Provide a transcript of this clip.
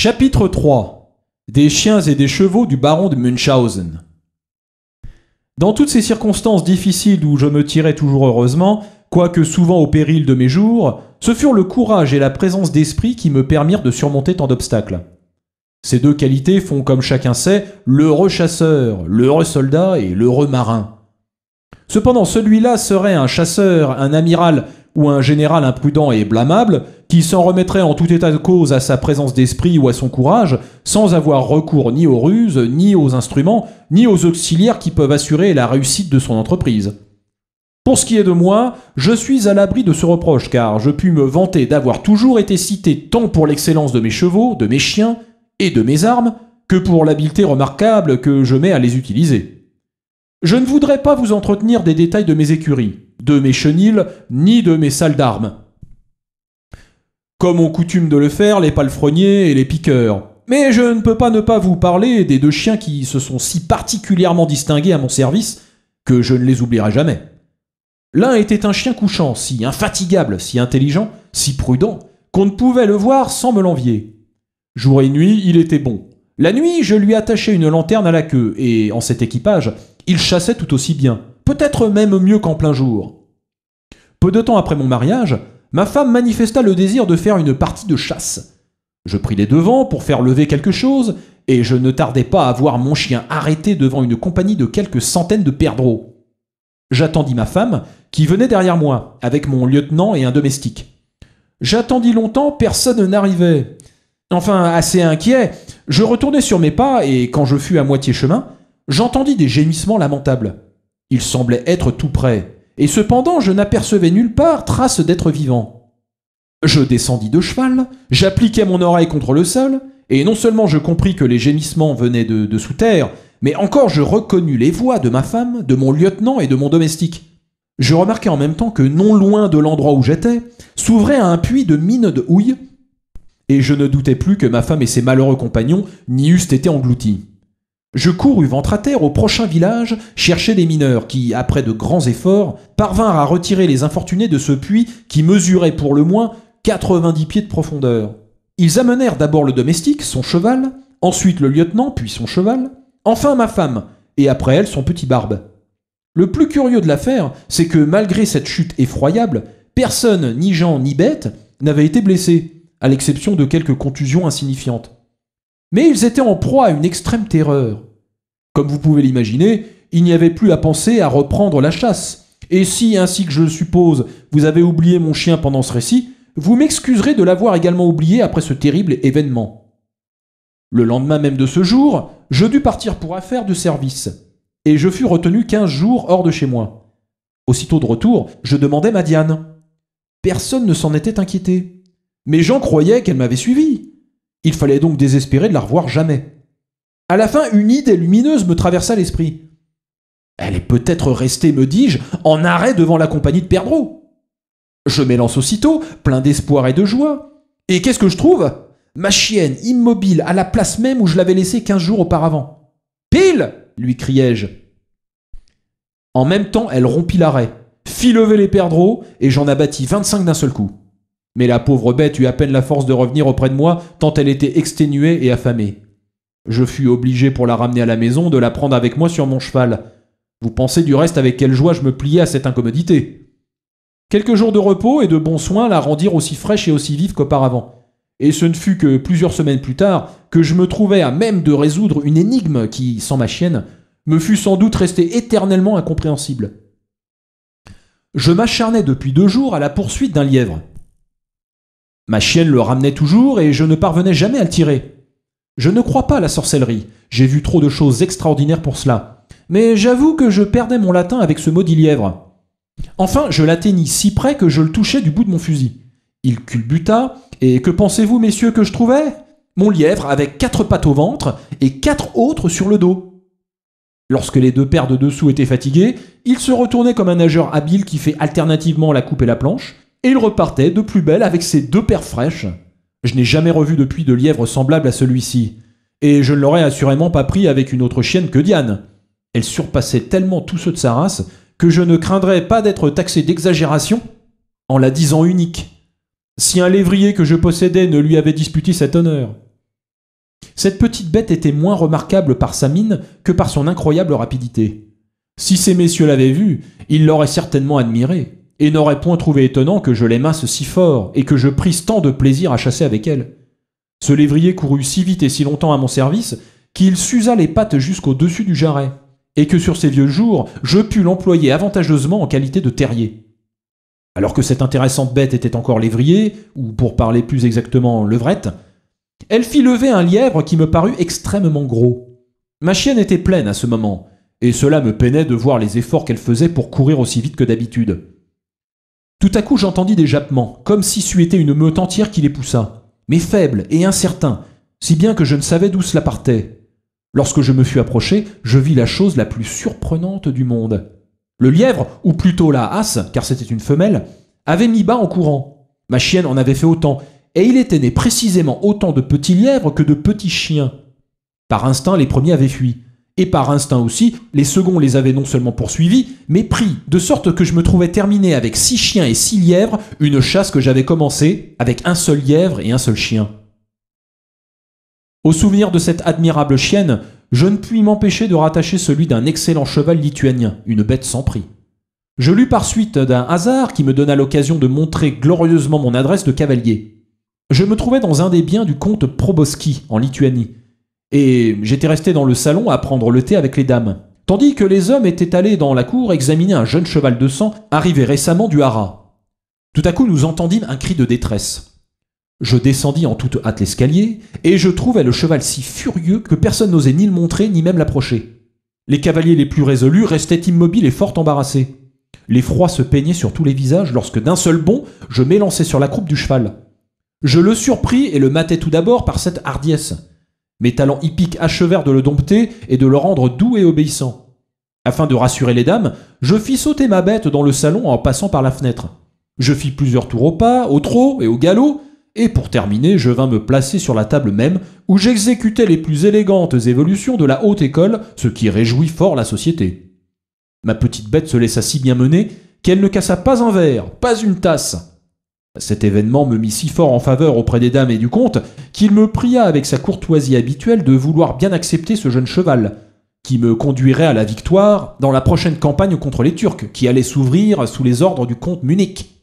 Chapitre 3 Des chiens et des chevaux du baron de Munchausen. Dans toutes ces circonstances difficiles où je me tirais toujours heureusement, quoique souvent au péril de mes jours, ce furent le courage et la présence d'esprit qui me permirent de surmonter tant d'obstacles. Ces deux qualités font, comme chacun sait, l'heureux chasseur, l'heureux soldat et l'heureux marin. Cependant, celui-là serait un chasseur, un amiral, ou un général imprudent et blâmable qui s'en remettrait en tout état de cause à sa présence d'esprit ou à son courage, sans avoir recours ni aux ruses, ni aux instruments, ni aux auxiliaires qui peuvent assurer la réussite de son entreprise. Pour ce qui est de moi, je suis à l'abri de ce reproche, car je puis me vanter d'avoir toujours été cité tant pour l'excellence de mes chevaux, de mes chiens et de mes armes, que pour l'habileté remarquable que je mets à les utiliser. Je ne voudrais pas vous entretenir des détails de mes écuries, de mes chenils, ni de mes salles d'armes. Comme on coutume de le faire les palefreniers et les piqueurs. Mais je ne peux pas ne pas vous parler des deux chiens qui se sont si particulièrement distingués à mon service que je ne les oublierai jamais. L'un était un chien couchant, si infatigable, si intelligent, si prudent, qu'on ne pouvait le voir sans me l'envier. Jour et nuit, il était bon. La nuit, je lui attachais une lanterne à la queue, et en cet équipage, il chassait tout aussi bien, peut-être même mieux qu'en plein jour. Peu de temps après mon mariage, ma femme manifesta le désir de faire une partie de chasse. Je pris les devants pour faire lever quelque chose, et je ne tardais pas à voir mon chien arrêté devant une compagnie de quelques centaines de perdreaux. J'attendis ma femme, qui venait derrière moi, avec mon lieutenant et un domestique. J'attendis longtemps, personne n'arrivait. Enfin, assez inquiet, je retournai sur mes pas, et quand je fus à moitié chemin, j'entendis des gémissements lamentables. Ils semblaient être tout près, et cependant je n'apercevais nulle part trace d'être vivant. Je descendis de cheval, j'appliquai mon oreille contre le sol, et non seulement je compris que les gémissements venaient de, sous terre, mais encore je reconnus les voix de ma femme, de mon lieutenant et de mon domestique. Je remarquai en même temps que non loin de l'endroit où j'étais, s'ouvrait un puits de mine de houille, et je ne doutais plus que ma femme et ses malheureux compagnons n'y eussent été engloutis. Je courus ventre à terre au prochain village chercher les mineurs qui, après de grands efforts, parvinrent à retirer les infortunés de ce puits qui mesurait pour le moins 90 pieds de profondeur. Ils amenèrent d'abord le domestique, son cheval, ensuite le lieutenant, puis son cheval, enfin ma femme, et après elle son petit barbe. Le plus curieux de l'affaire, c'est que malgré cette chute effroyable, personne, ni gens, ni bêtes, n'avait été blessé, à l'exception de quelques contusions insignifiantes. Mais ils étaient en proie à une extrême terreur. Comme vous pouvez l'imaginer, il n'y avait plus à penser à reprendre la chasse. Et si, ainsi que je le suppose, vous avez oublié mon chien pendant ce récit, vous m'excuserez de l'avoir également oublié après ce terrible événement. Le lendemain même de ce jour, je dus partir pour affaires de service, et je fus retenu quinze jours hors de chez moi. Aussitôt de retour, je demandai ma Diane. Personne ne s'en était inquiété, mais j'en croyais qu'elle m'avait suivi. Il fallait donc désespérer de la revoir jamais. À la fin, une idée lumineuse me traversa l'esprit. Elle est peut-être restée, me dis-je, en arrêt devant la compagnie de perdreaux. Je m'élance aussitôt, plein d'espoir et de joie. Et qu'est-ce que je trouve Ma chienne, immobile, à la place même où je l'avais laissée quinze jours auparavant. Pile lui criai-je. En même temps, elle rompit l'arrêt, fit lever les perdreaux, et j'en abattis vingt-cinq d'un seul coup. Mais la pauvre bête eut à peine la force de revenir auprès de moi, tant elle était exténuée et affamée. Je fus obligé pour la ramener à la maison de la prendre avec moi sur mon cheval. Vous pensez du reste avec quelle joie je me pliais à cette incommodité. Quelques jours de repos et de bons soins la rendirent aussi fraîche et aussi vive qu'auparavant. Et ce ne fut que plusieurs semaines plus tard que je me trouvai à même de résoudre une énigme qui, sans ma chienne, me fut sans doute restée éternellement incompréhensible. Je m'acharnais depuis deux jours à la poursuite d'un lièvre, Ma chienne le ramenait toujours et je ne parvenais jamais à le tirer. Je ne crois pas à la sorcellerie, j'ai vu trop de choses extraordinaires pour cela. Mais j'avoue que je perdais mon latin avec ce maudit lièvre. Enfin, je l'atteignis si près que je le touchais du bout de mon fusil. Il culbuta, et que pensez-vous, messieurs, que je trouvais Mon lièvre avec quatre pattes au ventre et quatre autres sur le dos. Lorsque les deux paires de dessous étaient fatiguées, il se retournait comme un nageur habile qui fait alternativement la coupe et la planche, et il repartait de plus belle avec ses deux paires fraîches. Je n'ai jamais revu depuis de lièvre semblable à celui-ci, et je ne l'aurais assurément pas pris avec une autre chienne que Diane. Elle surpassait tellement tous ceux de sa race que je ne craindrais pas d'être taxé d'exagération en la disant unique, si un lévrier que je possédais ne lui avait disputé cet honneur. Cette petite bête était moins remarquable par sa mine que par son incroyable rapidité. Si ces messieurs l'avaient vue, ils l'auraient certainement admirée et n'aurait point trouvé étonnant que je l'aimasse si fort, et que je prisse tant de plaisir à chasser avec elle. Ce lévrier courut si vite et si longtemps à mon service, qu'il s'usa les pattes jusqu'au-dessus du jarret, et que sur ses vieux jours, je pus l'employer avantageusement en qualité de terrier. Alors que cette intéressante bête était encore lévrier, ou pour parler plus exactement levrette, elle fit lever un lièvre qui me parut extrêmement gros. Ma chienne était pleine à ce moment, et cela me peinait de voir les efforts qu'elle faisait pour courir aussi vite que d'habitude. Tout à coup j'entendis des jappements, comme si c'eût été une meute entière qui les poussa, mais faible et incertain, si bien que je ne savais d'où cela partait. Lorsque je me fus approché, je vis la chose la plus surprenante du monde. Le lièvre, ou plutôt la hasse, car c'était une femelle, avait mis bas en courant. Ma chienne en avait fait autant, et il était né précisément autant de petits lièvres que de petits chiens. Par instinct, les premiers avaient fui et par instinct aussi, les seconds les avaient non seulement poursuivis, mais pris, de sorte que je me trouvais terminé avec six chiens et six lièvres, une chasse que j'avais commencée avec un seul lièvre et un seul chien. Au souvenir de cette admirable chienne, je ne puis m'empêcher de rattacher celui d'un excellent cheval lituanien, une bête sans prix. Je lus par suite d'un hasard qui me donna l'occasion de montrer glorieusement mon adresse de cavalier. Je me trouvais dans un des biens du comte Proboski, en Lituanie, et j'étais resté dans le salon à prendre le thé avec les dames. Tandis que les hommes étaient allés dans la cour examiner un jeune cheval de sang arrivé récemment du haras. Tout à coup, nous entendîmes un cri de détresse. Je descendis en toute hâte l'escalier, et je trouvai le cheval si furieux que personne n'osait ni le montrer, ni même l'approcher. Les cavaliers les plus résolus restaient immobiles et fort embarrassés. L'effroi se peignait sur tous les visages lorsque d'un seul bond, je m'élançai sur la croupe du cheval. Je le surpris et le matai tout d'abord par cette hardiesse. Mes talents hippiques achevèrent de le dompter et de le rendre doux et obéissant. Afin de rassurer les dames, je fis sauter ma bête dans le salon en passant par la fenêtre. Je fis plusieurs tours au pas, au trot et au galop, et pour terminer, je vins me placer sur la table même où j'exécutais les plus élégantes évolutions de la haute école, ce qui réjouit fort la société. Ma petite bête se laissa si bien mener qu'elle ne cassa pas un verre, pas une tasse. Cet événement me mit si fort en faveur auprès des dames et du comte, qu'il me pria avec sa courtoisie habituelle de vouloir bien accepter ce jeune cheval, qui me conduirait à la victoire dans la prochaine campagne contre les Turcs, qui allait s'ouvrir sous les ordres du comte Munich.